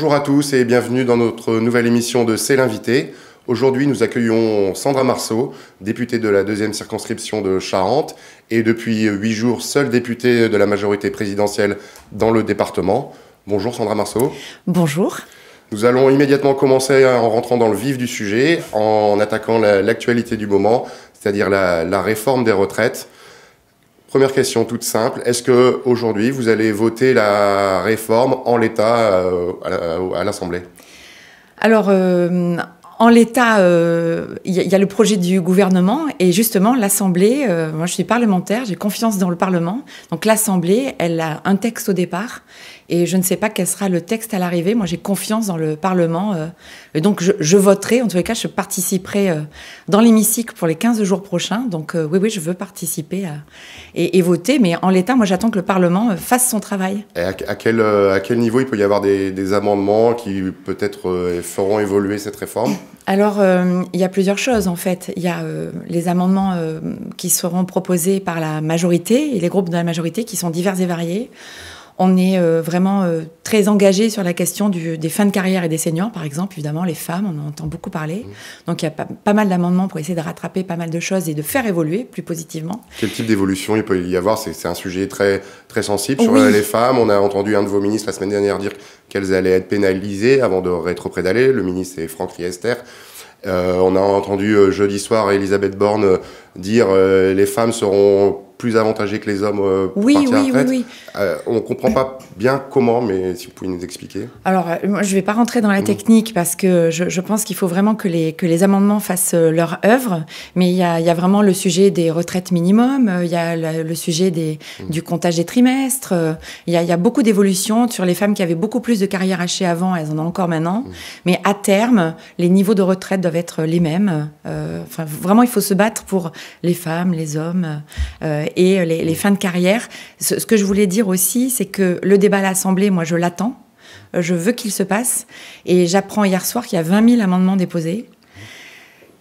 Bonjour à tous et bienvenue dans notre nouvelle émission de C'est l'invité. Aujourd'hui, nous accueillons Sandra Marceau, députée de la deuxième circonscription de Charente et depuis huit jours seule députée de la majorité présidentielle dans le département. Bonjour Sandra Marceau. Bonjour. Nous allons immédiatement commencer en rentrant dans le vif du sujet, en attaquant l'actualité du moment, c'est-à-dire la, la réforme des retraites. Première question toute simple. Est-ce que aujourd'hui vous allez voter la réforme en l'état euh, à l'Assemblée Alors, euh, en l'état, euh, il y, y, a le projet du gouvernement et justement l'Assemblée, euh, moi je suis parlementaire, j'ai confiance dans le Parlement, donc l'Assemblée, elle a un texte au départ et je ne sais pas quel sera le texte à l'arrivée, moi j'ai confiance dans le Parlement euh, et donc je, je, voterai, en tous les cas je participerai dans l'hémicycle pour les 15 jours prochains, donc oui oui je veux participer et, et, voter, mais en l'état moi j'attends que le Parlement fasse son travail. Et à, quel, à quel niveau il peut y avoir des, des amendements qui peut-être feront évoluer cette réforme alors, euh, il y a plusieurs choses en fait. Il y a euh, les amendements euh, qui seront proposés par la majorité et les groupes de la majorité qui sont divers et variés. On est euh, vraiment euh, très engagé sur la question des fins de carrière et des seniors, par exemple. Évidemment, les femmes, on en entend beaucoup parler. Mmh. Donc il y a pas, mal d'amendements pour essayer de rattraper pas mal de choses et de faire évoluer plus positivement. Quel type d'évolution il peut y avoir C'est un sujet très, très sensible sur euh, les femmes. On a entendu un de vos ministres la semaine dernière dire qu'elles allaient être pénalisées avant de rétroprédaler. Le ministre, c'est Franck Riester. on a entendu jeudi soir Elisabeth Borne dire les femmes seront plus avantagés que les hommes oui, euh, pour oui, Oui, oui. Euh, on ne comprend pas bien comment, mais si vous pouvez nous expliquer. Alors, euh, je ne vais pas rentrer dans la mm. technique parce que je, pense qu'il faut vraiment que les, que les amendements fassent leur œuvre. Mais il y a, vraiment le sujet des retraites minimum, il y a le sujet des, mm. du comptage des trimestres, il y a, beaucoup d'évolutions sur les femmes qui avaient beaucoup plus de carrière hachée avant, elles en ont encore maintenant. Mm. Mais à terme, les niveaux de retraite doivent être les mêmes. enfin, vraiment, il faut se battre pour les femmes, les hommes. Euh, et euh, les, fins de carrière. Ce, que je voulais dire aussi, c'est que le débat à l'Assemblée, moi, je l'attends. Euh, je veux qu'il se passe. Et j'apprends hier soir qu'il y a 20 000 amendements déposés.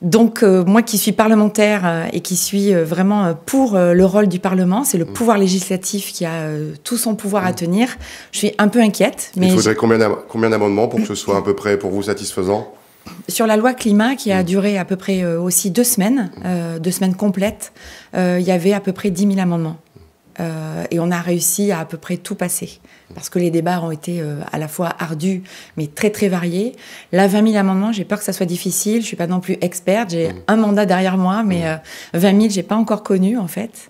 Donc moi qui suis parlementaire et qui suis vraiment pour le rôle du Parlement, c'est le mm. pouvoir législatif qui a tout son pouvoir à mm. tenir. Je suis un peu inquiète. Il faudrait combien d'amendements pour que ce soit à peu près pour vous satisfaisant sur la loi climat qui a mm. duré à peu près euh, aussi deux semaines, euh, deux semaines complètes, euh, il y avait à peu près 10 000 amendements. et on a réussi à à peu près tout passer. Parce que les débats ont été à la fois ardus, mais très très variés. Là, 20 000 amendements, j'ai peur que ça soit difficile. Je suis pas non plus experte. J'ai mm. un mandat derrière moi, mais 20 mm. 000, j'ai pas encore connu en fait.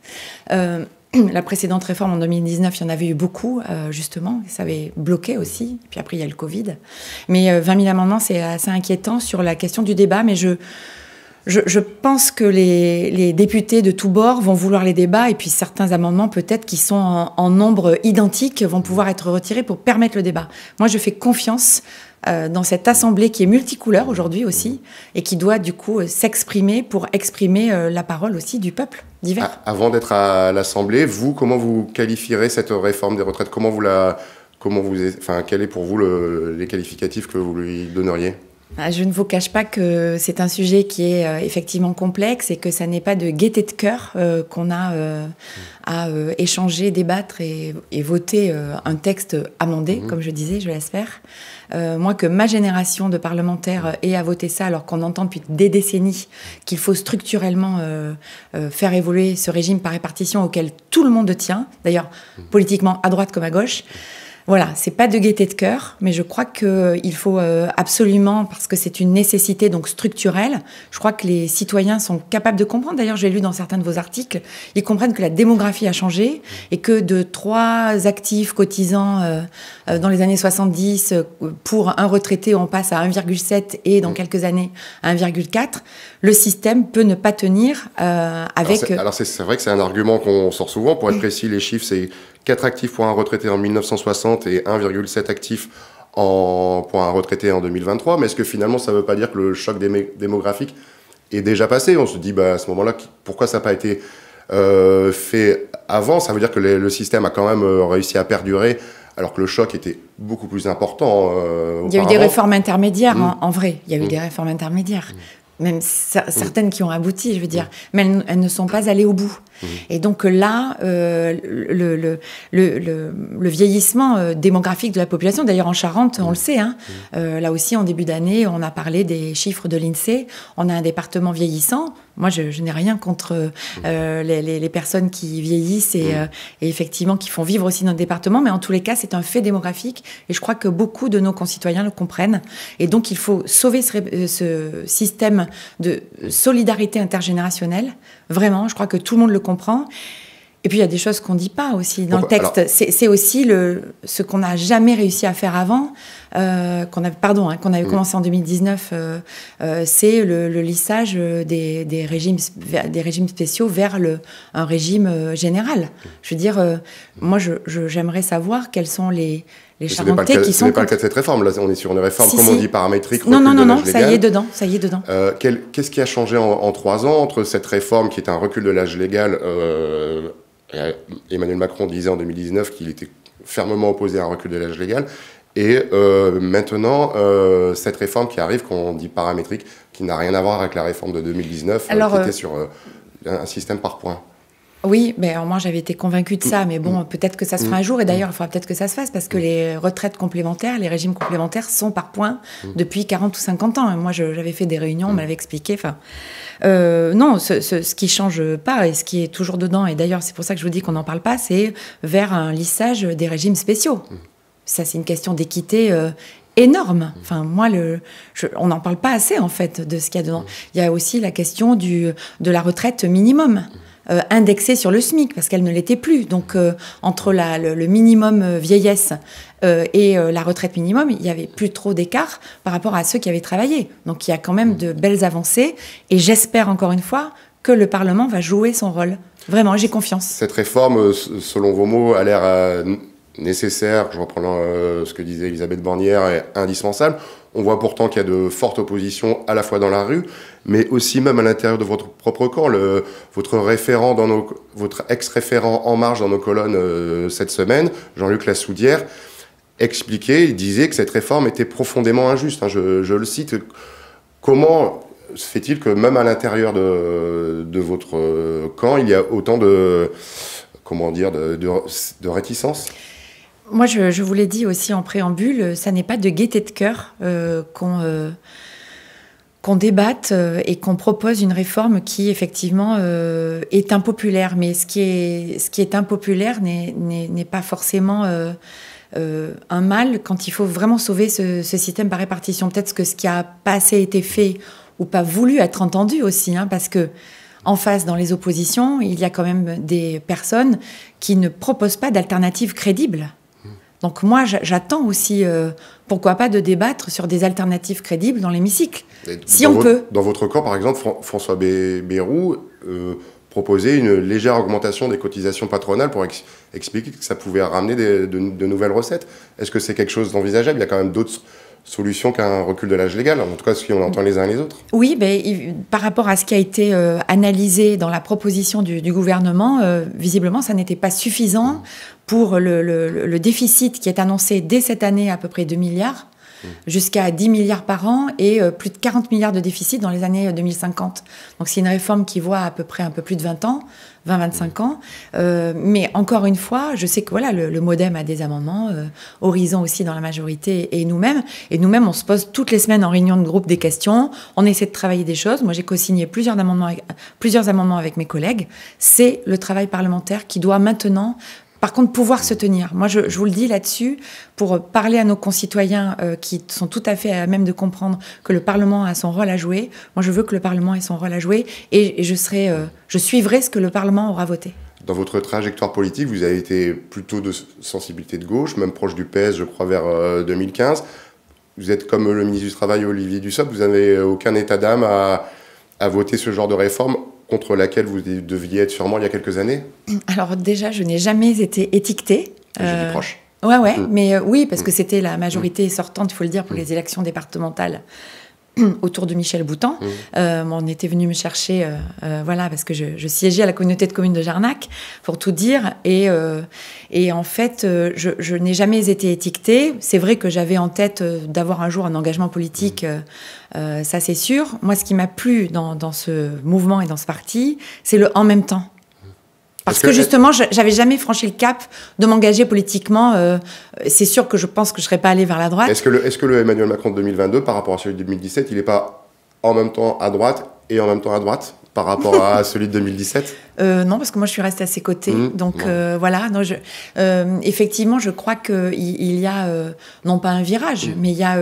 la précédente réforme en 2019, il y en avait eu beaucoup, euh, justement. Ça avait bloqué aussi. puis après, il y a le Covid. Mais 20 euh, 000 amendements, c'est assez inquiétant sur la question du débat. Mais je, pense que les, députés de tous bords vont vouloir les débats. Et puis certains amendements, peut-être, qui sont en, en, nombre identique, vont pouvoir être retirés pour permettre le débat. Moi, je fais confiance euh, dans cette assemblée qui est multicouleur aujourd'hui aussi et qui doit du coup euh, s'exprimer pour exprimer euh, la parole aussi du peuple divers. Ah, avant d'être à l'assemblée, vous, comment vous qualifierez cette réforme des retraites Comment vous la, comment quel est pour vous les qualificatifs que vous lui donneriez ah, je ne vous cache pas que c'est un sujet qui est euh, effectivement complexe et que ça n'est pas de gaieté de cœur euh, qu'on a euh, à échanger, débattre et, voter un texte amendé, mmh. comme je disais, je l'espère. moi, que ma génération de parlementaires ait à voter ça, alors qu'on entend depuis des décennies qu'il faut structurellement faire évoluer ce régime par répartition auquel tout le monde tient, d'ailleurs mmh. politiquement à droite comme à gauche. Voilà, c'est pas de gaieté de cœur, mais je crois qu'il euh, faut euh, absolument, parce que c'est une nécessité donc structurelle, je crois que les citoyens sont capables de comprendre. D'ailleurs, j'ai lu dans certains de vos articles, ils comprennent que la démographie a changé et que de trois actifs cotisants euh, dans les années 70 pour un retraité, on passe à 1,7 et dans quelques années à 1,4. Le système peut ne pas tenir avec. Alors c'est vrai que c'est un argument qu'on sort souvent. Pour être précis, les chiffres, c'est 4 actifs pour un retraité en 1960 et 1,7 actifs en, pour un retraité en 2023. Mais est-ce que finalement, ça ne veut pas dire que le choc démographique est déjà passé On se dit, bah, à ce moment-là, pourquoi ça n'a pas été euh, fait avant Ça veut dire que le système a quand même euh, réussi à perdurer alors que le choc était beaucoup plus important. Euh, il y a eu des réformes intermédiaires, hein, mm. en vrai. Il y a eu mm. des réformes intermédiaires. Mm. Même certaines qui ont abouti, je veux dire. Mais elles, ne sont pas allées au bout. Mhm. Et donc là, euh, le, vieillissement euh, démographique de la population, d'ailleurs en Charente, on le sait, hein, mhm. euh, là aussi en début d'année, on a parlé des chiffres de l'INSEE, on a un département vieillissant. Moi, je, n'ai rien contre mhm. les, personnes qui vieillissent et, effectivement qui font vivre aussi notre département, mais en tous les cas, c'est un fait démographique et je crois que beaucoup de nos concitoyens le comprennent. Et donc, il faut sauver ce système de solidarité intergénérationnelle Vraiment, je crois que tout le monde le comprend. Et puis il y a des choses qu'on ne dit pas aussi dans le texte. C'est aussi le, ce qu'on n'a jamais réussi à faire avant. Euh, qu'on avait, pardon, hein, qu'on avait mm. commencé en 2019, euh, euh, c'est le, lissage des, régimes, des régimes spéciaux vers un régime général. Je veux dire, moi, j'aimerais savoir quels sont les, les qui sont. Ce n'est pas le cas de cette réforme. Là, on est sur une réforme, comme on dit, paramétrique. Non, non, non, non, ça y est dedans. Ça y est dedans. qu'est-ce qui a changé en, trois ans entre cette réforme qui est un recul de l'âge légal Emmanuel Macron disait en 2019 qu'il était fermement opposé à un recul de l'âge légal. Et euh, maintenant, euh, cette réforme qui arrive, qu'on dit paramétrique, qui n'a rien à voir avec la réforme de 2019, euh, Alors, qui était sur un système par points. Oui, mais au moins j'avais été convaincue de ça. Mm. Mais bon, mm. peut-être que ça se fera mm. un jour. Et d'ailleurs, il faudra peut-être que ça se fasse parce que les retraites complémentaires, les régimes complémentaires sont par points depuis 40 ou 50 ans. Moi, j'avais fait des réunions, on m'avait expliqué. Enfin, non, ce, ce, ce, qui change pas et ce qui est toujours dedans, et d'ailleurs, c'est pour ça que je vous dis qu'on n'en parle pas, c'est vers un lissage des régimes spéciaux ça c'est une question d'équité euh, énorme. Mmh. Enfin, moi, le, on n'en parle pas assez en fait de ce qu'il y a dedans. Mmh. Il y a aussi la question du, de la retraite minimum. Mmh. Euh, indexée sur le SMIC parce qu'elle ne l'était plus. Donc euh, entre le, le, minimum vieillesse et la retraite minimum, il n'y avait plus trop d'écart par rapport à ceux qui avaient travaillé. Donc il y a quand même de belles avancées et j'espère encore une fois que le Parlement va jouer son rôle. Vraiment, j'ai confiance. Cette réforme, selon vos mots, a l'air nécessaire, je reprends euh, ce que disait Elisabeth Bornière, est indispensable. On voit pourtant qu'il y a de fortes oppositions à la fois dans la rue, mais aussi même à l'intérieur de votre propre camp. votre référent dans nos, votre ex-référent en marge dans nos colonnes euh, cette semaine, Jean-Luc Lassoudière, expliquait, disait que cette réforme était profondément injuste. Hein. je, le cite. Comment se fait-il que même à l'intérieur de, votre euh, camp, il y a autant de, comment dire, de, de réticence moi, je, vous l'ai dit aussi en préambule, ça n'est pas de gaieté de cœur euh, qu'on euh, qu'on débatte euh, et qu'on propose une réforme qui, effectivement, euh, est impopulaire. Mais ce qui est, ce qui est impopulaire n'est pas forcément... un mal quand il faut vraiment sauver ce, ce système par répartition. Peut-être que ce qui a pas assez été fait ou pas voulu être entendu aussi, hein, parce que en face, dans les oppositions, il y a quand même des personnes qui ne proposent pas d'alternatives crédibles donc moi, j'attends aussi, euh, pourquoi pas, de débattre sur des alternatives crédibles dans l'hémicycle, si on peut. Dans votre camp, par exemple, François euh, proposait une légère augmentation des cotisations patronales pour expliquer que ça pouvait ramener de, de, nouvelles recettes. Est-ce que c'est quelque chose d'envisageable Il y a quand même d'autres solution qu'un recul de l'âge légal, en tout cas si on entend les uns les autres. Oui, mais ben, par rapport à ce qui a été euh, analysé dans la proposition du, gouvernement, euh, visiblement ça n'était pas suffisant pour le, le, déficit qui est annoncé dès cette année à peu près 2 milliards jusqu'à 10 milliards par an et euh, plus de 40 milliards de déficit dans les années 2050. Euh, Donc c'est une réforme qui voit à peu près un peu plus de 20 ans, 20-25 ans. Euh, mais encore une fois, je sais que voilà, le, Modem a des amendements, Horizon aussi dans la majorité et nous-mêmes. Et nous-mêmes, on se pose toutes les semaines en réunion de groupe des questions, on essaie de travailler des choses. Moi, j'ai co-signé plusieurs plusieurs amendements avec mes collègues. C'est le travail parlementaire qui doit maintenant par contre, pouvoir se tenir. Moi, je, vous le dis là-dessus, pour parler à nos concitoyens euh, qui sont tout à fait à même de comprendre que le Parlement a son rôle à jouer. Moi, je veux que le Parlement ait son rôle à jouer et, je, serai, euh, je suivrai ce que le Parlement aura voté. Dans votre trajectoire politique, vous avez été plutôt de sensibilité de gauche, même proche du PS, je crois, vers 2015. Euh, vous êtes comme le ministre du Travail, Olivier Dussopt, vous n'avez aucun état d'âme à, à voter ce genre de réforme contre laquelle vous deviez être sûrement il y a quelques années Alors déjà, je n'ai jamais été étiquetée. J'ai euh, proche. Ouais, ouais, mm. mais euh, oui, parce que mm. c'était la majorité mm. sortante, il faut le dire, pour les élections départementales autour de Michel Boutan. Mmh. Euh, on était venu me chercher, euh, euh, voilà, parce que je, je, siégeais à la communauté de communes de Jarnac, pour tout dire. Et, euh, et en fait, je, je n'ai jamais été étiquetée. C'est vrai que j'avais en tête d'avoir un jour un engagement politique, mmh. ça c'est sûr. Moi, ce qui m'a plu dans, dans ce mouvement et dans ce parti, c'est le en même temps. Parce que, justement, je j'avais jamais franchi le cap de m'engager politiquement. Euh, c'est sûr que je pense que je ne serais pas allé vers la droite. Est-ce que, est-ce que le Emmanuel Macron de 2022, par rapport à celui de 2017, il n'est pas en même temps à droite et en même temps à droite par rapport à celui de 2017 euh, Non, parce que moi je suis restée à ses côtés. Mmh, donc euh, voilà, non, je, euh, effectivement, je crois qu'il il y a, non pas un virage, mmh. mais il y a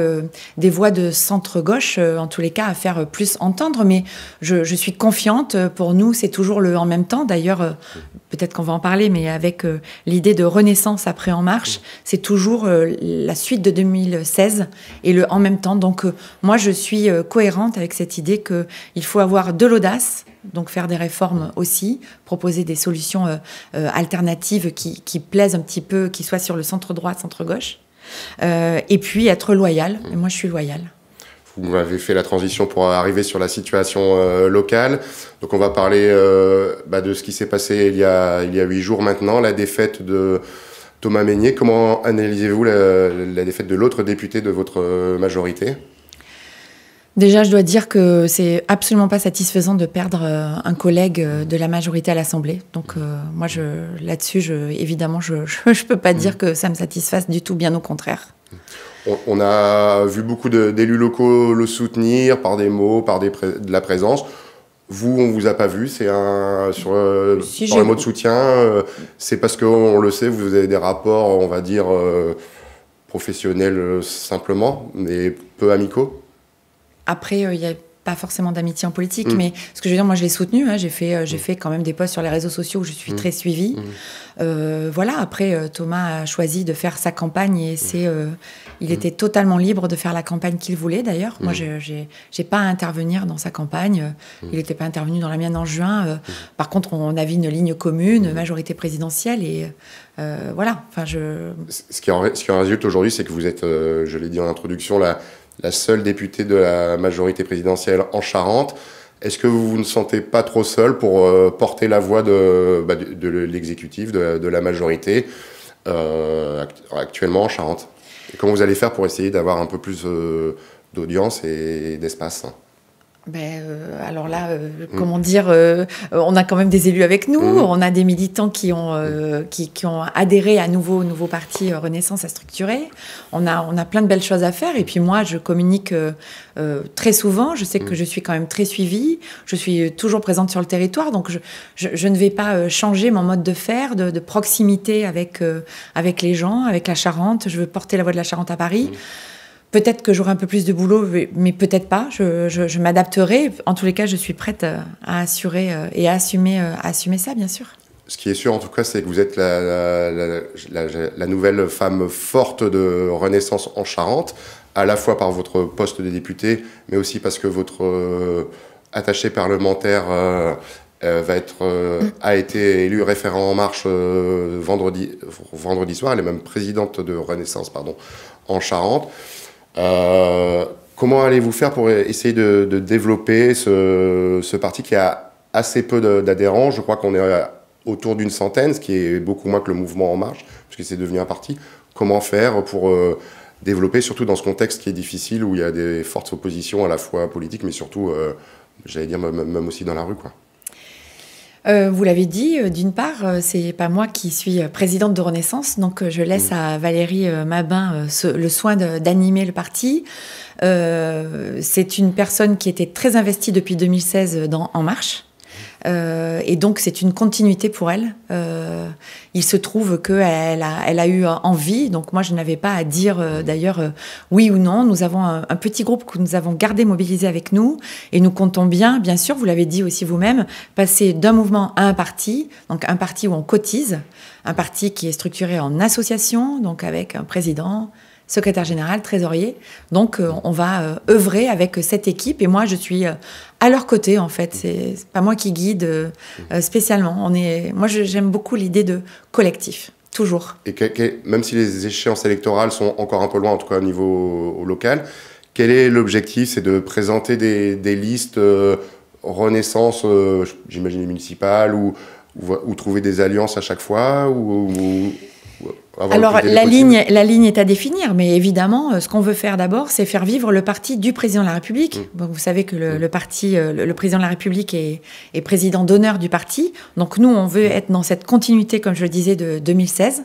des voix de centre-gauche, en tous les cas, à faire plus entendre. Mais je, suis confiante, pour nous, c'est toujours le en même temps. D'ailleurs, mmh. peut-être qu'on va en parler, mais avec l'idée de renaissance après En Marche, c'est toujours la suite de 2016 et le en même temps. Donc moi, je suis cohérente avec cette idée qu'il faut avoir de l'audace donc faire des réformes aussi, proposer des solutions euh, euh, alternatives qui, plaisent un petit peu, qui soient sur le centre droit, centre gauche, euh, et puis être loyal. moi, je suis loyal. Vous avez fait la transition pour arriver sur la situation locale. Donc, on va parler bah, de ce qui s'est passé il y a huit jours maintenant, la défaite de Thomas Meynier. Comment analysez-vous la défaite de l'autre député de votre majorité Déjà, je dois dire que c'est absolument pas satisfaisant de perdre euh, un collègue euh, de la majorité à l'Assemblée. Donc, euh, moi, là-dessus, je, évidemment, je ne peux pas dire mm. que ça me satisfasse du tout, bien au contraire. On, a vu beaucoup d'élus locaux le soutenir par des mots, par des de la présence. Vous, on vous a pas vu, c'est un sur mot les mots de soutien. c'est parce qu'on le sait, vous avez des rapports, on va dire professionnels simplement, mais peu amicaux. Après, euh, il y a pas forcément d'amitié en politique, mm. mais ce que je veux dire, moi je l'ai soutenu. Hein. j'ai fait, euh, j'ai mm. fait quand même des posts sur les réseaux sociaux où je suis mm. très suivie. Euh, voilà. Après, Thomas a choisi de faire sa campagne et c'est, il était totalement libre de faire la campagne qu'il voulait. D'ailleurs, moi, j'ai, j'ai pas à intervenir dans sa campagne. Il n'était pas intervenu dans la mienne en juin. Par contre, on avait une ligne commune, majorité présidentielle et voilà. Enfin, je. Ce qui en, ce qui en résulte aujourd'hui, c'est que vous êtes, je l'ai dit en introduction, la la seule députée de la majorité présidentielle en Charente. Est-ce que vous ne sentez pas trop seul pour euh, porter la voix de, bah, l'exécutif, de, la majorité euh, actuellement en Charente comment vous allez faire pour essayer d'avoir un peu plus euh, d'audience et d'espace ben, euh, alors là, euh, mm. comment dire, euh, on a quand même des élus avec nous, mm. on a des militants qui ont, mm. qui, qui, ont adhéré à nouveau au nouveau parti Renaissance à structurer. On a, on a plein de belles choses à faire. Et puis moi, je communique très souvent. Je sais que je suis quand même très suivie. Je suis toujours présente sur le territoire. Donc je, je, je ne vais pas changer mon mode de faire, de, de proximité avec, avec les gens, avec la Charente. Je veux porter la voix de la Charente à Paris. Peut-être que j'aurai un peu plus de boulot, mais peut-être pas. Je, m'adapterai. En tous les cas, je suis prête euh, à assurer euh, et à assumer, euh, assumer ça, bien sûr. Ce qui est sûr, en tout cas, c'est que vous êtes la, nouvelle femme forte de Renaissance en Charente, à la fois par votre poste de député, mais aussi parce que votre attachée attaché parlementaire va être, a été élue référent En Marche vendredi, vendredi soir. Elle est même présidente de Renaissance pardon, en Charente. Euh, comment allez-vous faire pour essayer de, développer ce, parti qui a assez peu d'adhérents Je crois qu'on est euh, autour d'une centaine, ce qui est beaucoup moins que le mouvement En Marche, puisque c'est devenu un parti. Comment faire pour euh, développer, surtout dans ce contexte qui est difficile, où il y a des fortes oppositions à la fois politiques, mais surtout, j'allais dire, même aussi dans la rue quoi. Euh, vous l'avez dit, euh, d'une part, euh, c'est pas moi qui suis présidente de Renaissance, donc je laisse à Valérie Mabin le soin d'animer le parti. c'est une personne qui était très investie depuis 2016 dans En Marche. Euh, et donc, c'est une continuité pour elle. Euh, il se trouve qu'elle a, elle a eu envie. Donc, moi, je n'avais pas à dire euh, d'ailleurs oui ou non. Nous avons un, petit groupe que nous avons gardé mobilisé avec nous. Et nous comptons bien, bien sûr, vous l'avez dit aussi vous-même, passer d'un mouvement à un parti. Donc, un parti où on cotise, un parti qui est structuré en association, donc avec un président, secrétaire général, trésorier. Donc euh, on va euh, œuvrer avec euh, cette équipe et moi je suis à leur côté en fait. C'est pas moi qui guide spécialement. On est, moi j'aime beaucoup l'idée de collectif. Toujours. Et même si les échéances électorales sont encore un peu loin, en tout cas au niveau local, quel est l'objectif C'est de présenter des, listes renaissance, j'imagine municipales, ou, ou, trouver des alliances à chaque fois ou... Euh, Alors la ligne, la ligne est à définir, mais évidemment, euh, ce qu'on veut faire d'abord, c'est faire vivre le parti du président de la République. Mm. vous savez que le, mm. parti, euh, le, président de la République est, président d'honneur du parti. Donc nous, on veut mm. être dans cette continuité, comme je le disais, de 2016.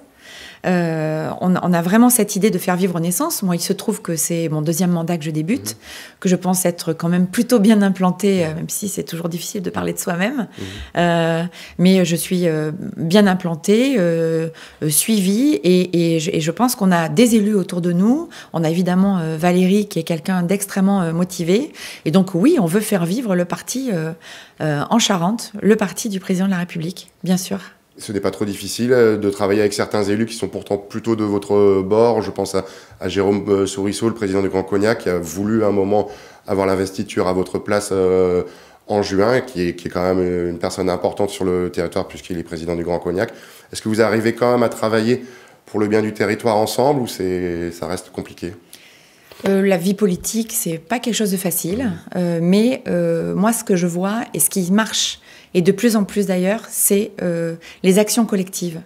Euh, on, a vraiment cette idée de faire vivre naissance. Moi, il se trouve que c'est mon deuxième mandat que je débute, mhm. que je pense être quand même plutôt bien implantée, euh, même si c'est toujours difficile de parler de soi-même. Mhm. Euh, mais je suis bien implantée, suivie, et, et, je, pense qu'on a des élus autour de nous. On a évidemment Valérie, qui est quelqu'un d'extrêmement motivé. Et donc, oui, on veut faire vivre le parti en Charente, le parti du président de la République, bien sûr ce n'est pas trop difficile euh, de travailler avec certains élus qui sont pourtant plutôt de votre bord. Je pense à, Jérôme euh, Sourisseau, le président du Grand Cognac, qui a voulu à un moment avoir l'investiture à votre place euh, en juin, qui est, quand même une personne importante sur le territoire puisqu'il est président du Grand Cognac. Est-ce que vous arrivez quand même à travailler pour le bien du territoire ensemble ou ça reste compliqué la vie politique, c'est pas quelque chose de facile, mmh. mais moi, ce que je vois et ce qui marche et de plus en plus d'ailleurs, c'est euh, les actions collectives.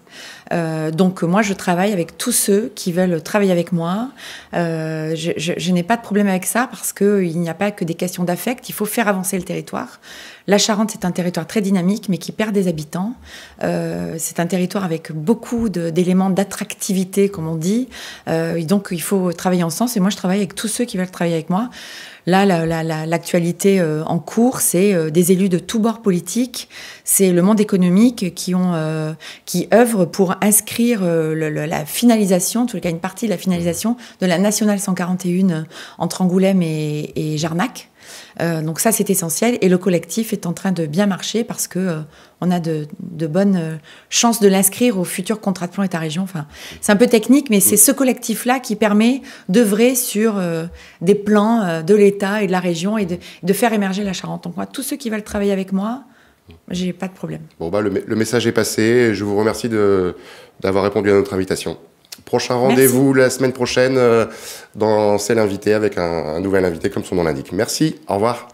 Euh, donc moi, je travaille avec tous ceux qui veulent travailler avec moi. Euh, je, je, je n'ai pas de problème avec ça parce qu'il euh, n'y a pas que des questions d'affect, il faut faire avancer le territoire. La Charente, c'est un territoire très dynamique, mais qui perd des habitants. Euh, c'est un territoire avec beaucoup d'éléments d'attractivité, comme on dit. Euh, et donc, il faut travailler en sens. Et moi, je travaille avec tous ceux qui veulent travailler avec moi. Là, l'actualité euh, en cours, c'est euh, des élus de tous bords politiques, c'est le monde économique qui, ont, euh, qui pour inscrire la finalisation, en tout cas une partie de la finalisation de la nationale 141 entre Angoulême et, et Jarnac. Euh, donc ça, c'est essentiel. Et le collectif est en train de bien marcher parce que euh, on a de, bonnes euh, chances de l'inscrire au futur contrat de plan État-région. c'est un peu technique, mais c'est ce collectif-là qui permet d'œuvrer sur des plans de l'État et de la région et de, faire émerger la Charente. Donc moi, tous ceux qui veulent travailler avec moi, j'ai pas de problème. Bon bah, le, le message est passé. Je vous remercie d'avoir répondu à notre invitation. Prochain rendez-vous la semaine prochaine euh, dans celle l'invité avec un, un nouvel invité comme son nom l'indique. Merci, au revoir.